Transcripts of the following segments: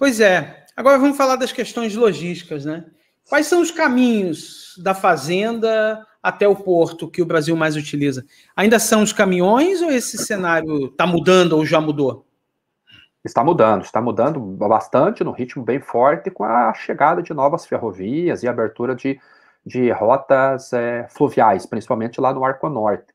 Pois é. Agora vamos falar das questões logísticas, né? Quais são os caminhos da fazenda até o porto que o Brasil mais utiliza? Ainda são os caminhões ou esse cenário está mudando ou já mudou? Está mudando, está mudando bastante, num ritmo bem forte, com a chegada de novas ferrovias e abertura de, de rotas é, fluviais, principalmente lá no Arco Norte.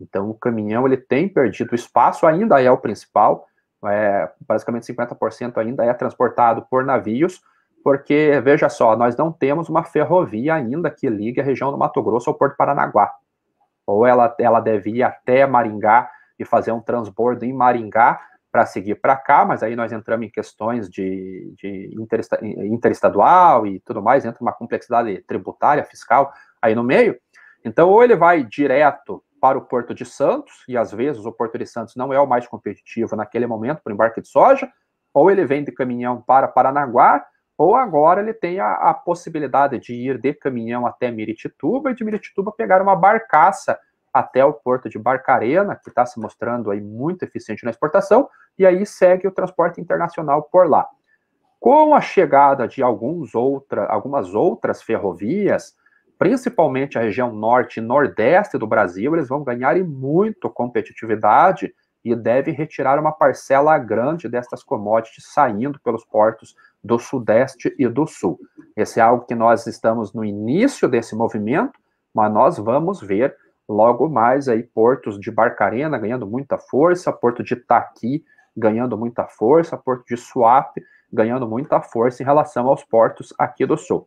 Então, o caminhão ele tem perdido espaço, ainda é o principal, é, basicamente 50% ainda é transportado por navios, porque, veja só, nós não temos uma ferrovia ainda que ligue a região do Mato Grosso ao Porto Paranaguá. Ou ela, ela deve ir até Maringá e fazer um transbordo em Maringá para seguir para cá, mas aí nós entramos em questões de, de interestadual e tudo mais, entra uma complexidade tributária, fiscal aí no meio. Então, ou ele vai direto para o Porto de Santos, e às vezes o Porto de Santos não é o mais competitivo naquele momento para o embarque de soja, ou ele vem de caminhão para Paranaguá, ou agora ele tem a, a possibilidade de ir de caminhão até Miritituba e de Miritituba pegar uma barcaça até o porto de Barcarena, que está se mostrando aí muito eficiente na exportação, e aí segue o transporte internacional por lá. Com a chegada de outra, algumas outras ferrovias, principalmente a região norte e nordeste do Brasil, eles vão ganhar muito competitividade e deve retirar uma parcela grande destas commodities saindo pelos portos do Sudeste e do Sul. Esse é algo que nós estamos no início desse movimento, mas nós vamos ver logo mais aí portos de Barcarena ganhando muita força, porto de Itaqui ganhando muita força, porto de Suape ganhando muita força em relação aos portos aqui do Sul.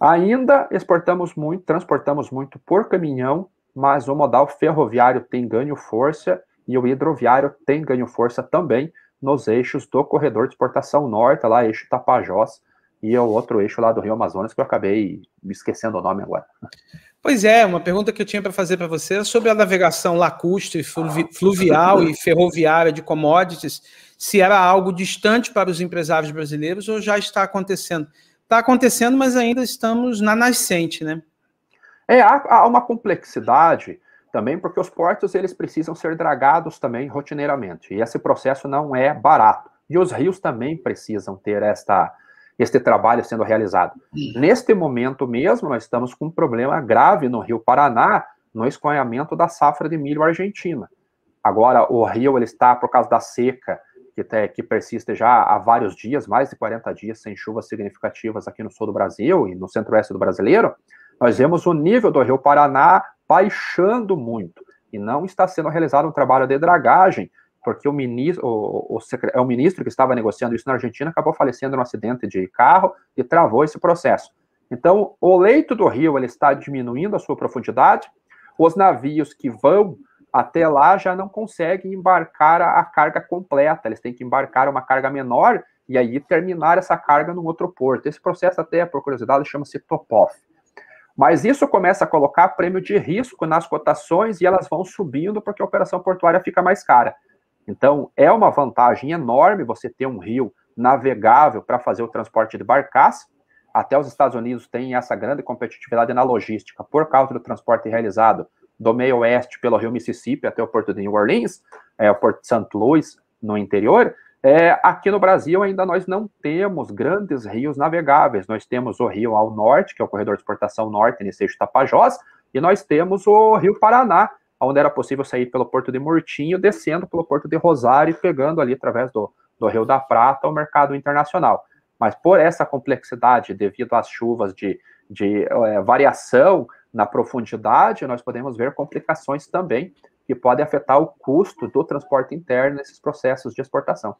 Ainda exportamos muito, transportamos muito por caminhão, mas o modal ferroviário tem ganho força e o hidroviário tem ganho força também nos eixos do corredor de exportação norte, lá eixo Tapajós e o outro eixo lá do Rio Amazonas que eu acabei me esquecendo o nome agora. Pois é, uma pergunta que eu tinha para fazer para você é sobre a navegação lacustre, fluvi fluvial e ferroviária de commodities, se era algo distante para os empresários brasileiros ou já está acontecendo está acontecendo, mas ainda estamos na nascente, né? É, há, há, uma complexidade também, porque os portos eles precisam ser dragados também rotineiramente, e esse processo não é barato. E os rios também precisam ter esta, este trabalho sendo realizado. Neste momento mesmo, nós estamos com um problema grave no Rio Paraná, no escoamento da safra de milho argentina. Agora, o rio ele está, por causa da seca, que, te, que persiste já há vários dias, mais de 40 dias sem chuvas significativas aqui no sul do Brasil e no centro-oeste do brasileiro, nós vemos o nível do Rio Paraná baixando muito. E não está sendo realizado um trabalho de dragagem, porque o ministro, o, o, o, é o ministro que estava negociando isso na Argentina acabou falecendo num acidente de carro e travou esse processo. Então, o leito do rio ele está diminuindo a sua profundidade, os navios que vão até lá já não conseguem embarcar a, a carga completa, eles têm que embarcar uma carga menor e aí terminar essa carga num outro porto. Esse processo, até por curiosidade, chama-se top-off. Mas isso começa a colocar prêmio de risco nas cotações e elas vão subindo porque a operação portuária fica mais cara. Então, é uma vantagem enorme você ter um rio navegável para fazer o transporte de barcaça. Até os Estados Unidos têm essa grande competitividade na logística por causa do transporte realizado do meio oeste pelo rio Mississippi até o porto de New Orleans, é, o porto de St. Louis no interior, é, aqui no Brasil ainda nós não temos grandes rios navegáveis. Nós temos o rio ao norte, que é o corredor de exportação norte, nesse eixo Tapajós, e nós temos o rio Paraná, onde era possível sair pelo porto de Murtinho, descendo pelo porto de Rosário, pegando ali através do, do Rio da Prata o mercado internacional. Mas por essa complexidade, devido às chuvas de, de é, variação na profundidade, nós podemos ver complicações também que podem afetar o custo do transporte interno nesses processos de exportação.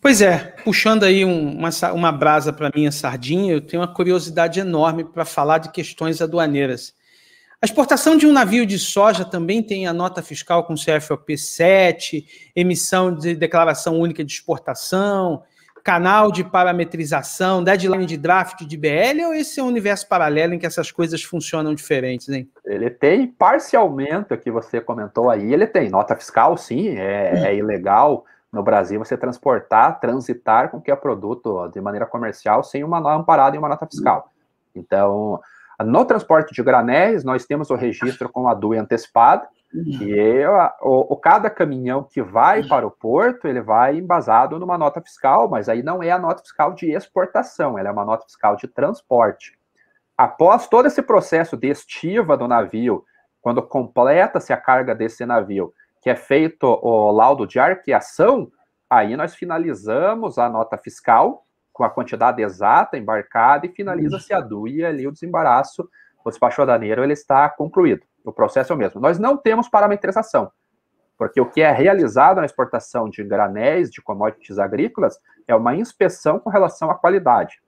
Pois é, puxando aí um, uma, uma brasa para minha sardinha, eu tenho uma curiosidade enorme para falar de questões aduaneiras. A exportação de um navio de soja também tem a nota fiscal com CFOP 7, emissão de declaração única de exportação, canal de parametrização, deadline de draft de BL, ou esse é um universo paralelo em que essas coisas funcionam diferentes, hein? Ele tem parcialmente o que você comentou aí, ele tem nota fiscal, sim, é, é uhum. ilegal no Brasil você transportar, transitar com que é produto de maneira comercial sem uma amparada em uma nota fiscal. Então, no transporte de granéis, nós temos o registro com a DUE antecipada, e eu, é, o, o, cada caminhão que vai para o porto, ele vai embasado numa nota fiscal, mas aí não é a nota fiscal de exportação, ela é uma nota fiscal de transporte. Após todo esse processo de estiva do navio, quando completa-se a carga desse navio, que é feito o laudo de arqueação, aí nós finalizamos a nota fiscal com a quantidade exata embarcada e finaliza-se a DUI e ali o desembaraço, o despacho ele está concluído. O processo é o mesmo. Nós não temos parametrização, porque o que é realizado na exportação de granéis, de commodities agrícolas, é uma inspeção com relação à qualidade.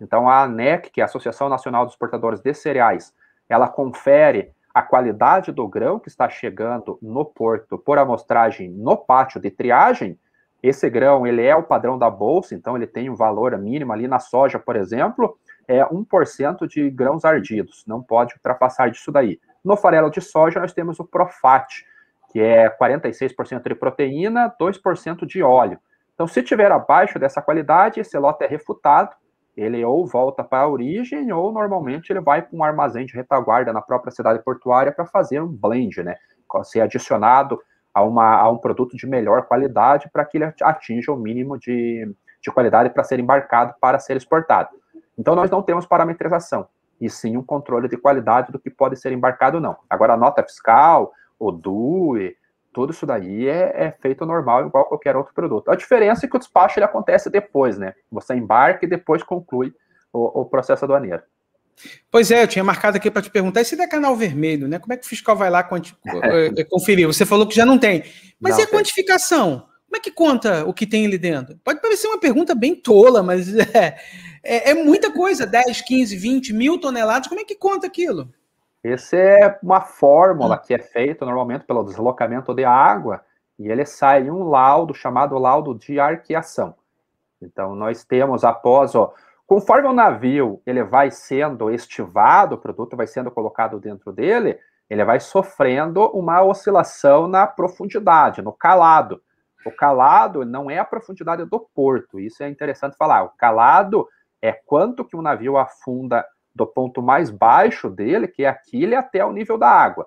Então, a ANEC, que é a Associação Nacional dos Exportadores de Cereais, ela confere a qualidade do grão que está chegando no porto por amostragem no pátio de triagem, esse grão ele é o padrão da bolsa, então ele tem um valor mínimo ali na soja, por exemplo, é 1% de grãos ardidos, não pode ultrapassar disso daí. No farelo de soja, nós temos o Profat, que é 46% de proteína, 2% de óleo. Então, se tiver abaixo dessa qualidade, esse lote é refutado, ele ou volta para a origem, ou normalmente ele vai para um armazém de retaguarda na própria cidade portuária para fazer um blend, né? Ser adicionado a, uma, a um produto de melhor qualidade para que ele atinja o mínimo de, de qualidade para ser embarcado, para ser exportado. Então, nós não temos parametrização e sim um controle de qualidade do que pode ser embarcado ou não. Agora, a nota fiscal, o DUE, tudo isso daí é, é, feito normal, igual qualquer outro produto. A diferença é que o despacho ele acontece depois, né? Você embarca e depois conclui o, o processo aduaneiro. Pois é, eu tinha marcado aqui para te perguntar, esse é canal vermelho, né? Como é que o fiscal vai lá é, conferir? Você falou que já não tem. Mas não, e a quantificação? Como é que conta o que tem ali dentro? Pode parecer uma pergunta bem tola, mas é, é, é muita coisa. 10, 15, 20 mil toneladas, como é que conta aquilo? Essa é uma fórmula ah. que é feita normalmente pelo deslocamento de água e ele sai um laudo chamado laudo de arqueação. Então, nós temos após, ó, conforme o navio ele vai sendo estivado, o produto vai sendo colocado dentro dele, ele vai sofrendo uma oscilação na profundidade, no calado. O calado não é a profundidade do porto, isso é interessante falar. O calado é quanto que o um navio afunda do ponto mais baixo dele, que é a quilha, até o nível da água.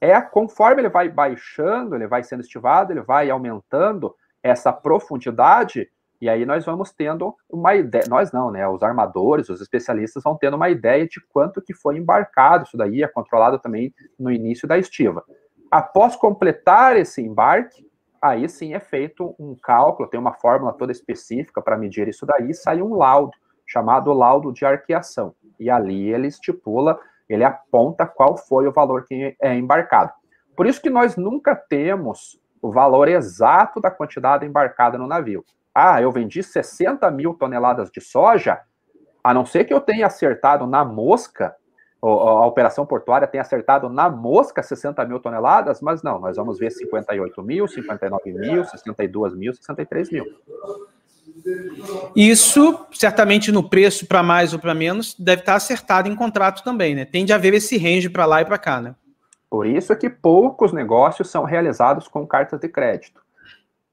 É conforme ele vai baixando, ele vai sendo estivado, ele vai aumentando essa profundidade, e aí nós vamos tendo uma ideia, nós não, né? Os armadores, os especialistas vão tendo uma ideia de quanto que foi embarcado isso daí, é controlado também no início da estiva. Após completar esse embarque, aí sim é feito um cálculo, tem uma fórmula toda específica para medir isso daí, sai um laudo, chamado laudo de arqueação. E ali ele estipula, ele aponta qual foi o valor que é embarcado. Por isso que nós nunca temos o valor exato da quantidade embarcada no navio. Ah, eu vendi 60 mil toneladas de soja, a não ser que eu tenha acertado na mosca a operação portuária tem acertado na mosca 60 mil toneladas, mas não, nós vamos ver 58 mil, 59 mil, 62 mil, 63 mil. Isso, certamente no preço para mais ou para menos, deve estar tá acertado em contrato também, né? Tende a haver esse range para lá e para cá, né? Por isso é que poucos negócios são realizados com cartas de crédito.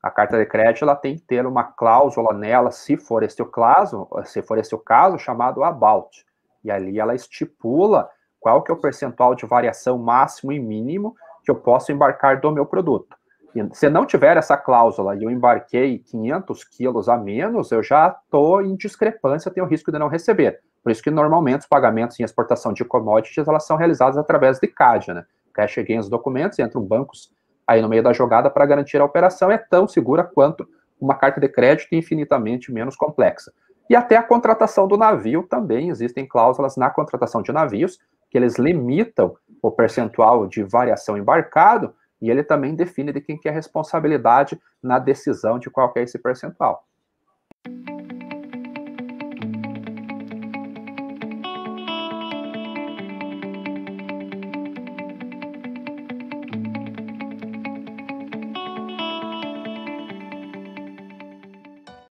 A carta de crédito ela tem que ter uma cláusula nela, se for esse o caso, se for esse o caso, chamado about e ali ela estipula qual que é o percentual de variação máximo e mínimo que eu posso embarcar do meu produto. E se não tiver essa cláusula e eu embarquei 500 quilos a menos, eu já estou em discrepância, tenho risco de não receber. Por isso que normalmente os pagamentos em exportação de commodities elas são realizados através de CAD, né? Cash os Documentos, entram bancos aí no meio da jogada para garantir a operação é tão segura quanto uma carta de crédito infinitamente menos complexa. E até a contratação do navio também existem cláusulas na contratação de navios que eles limitam o percentual de variação embarcado e ele também define de quem que é a responsabilidade na decisão de qual é esse percentual.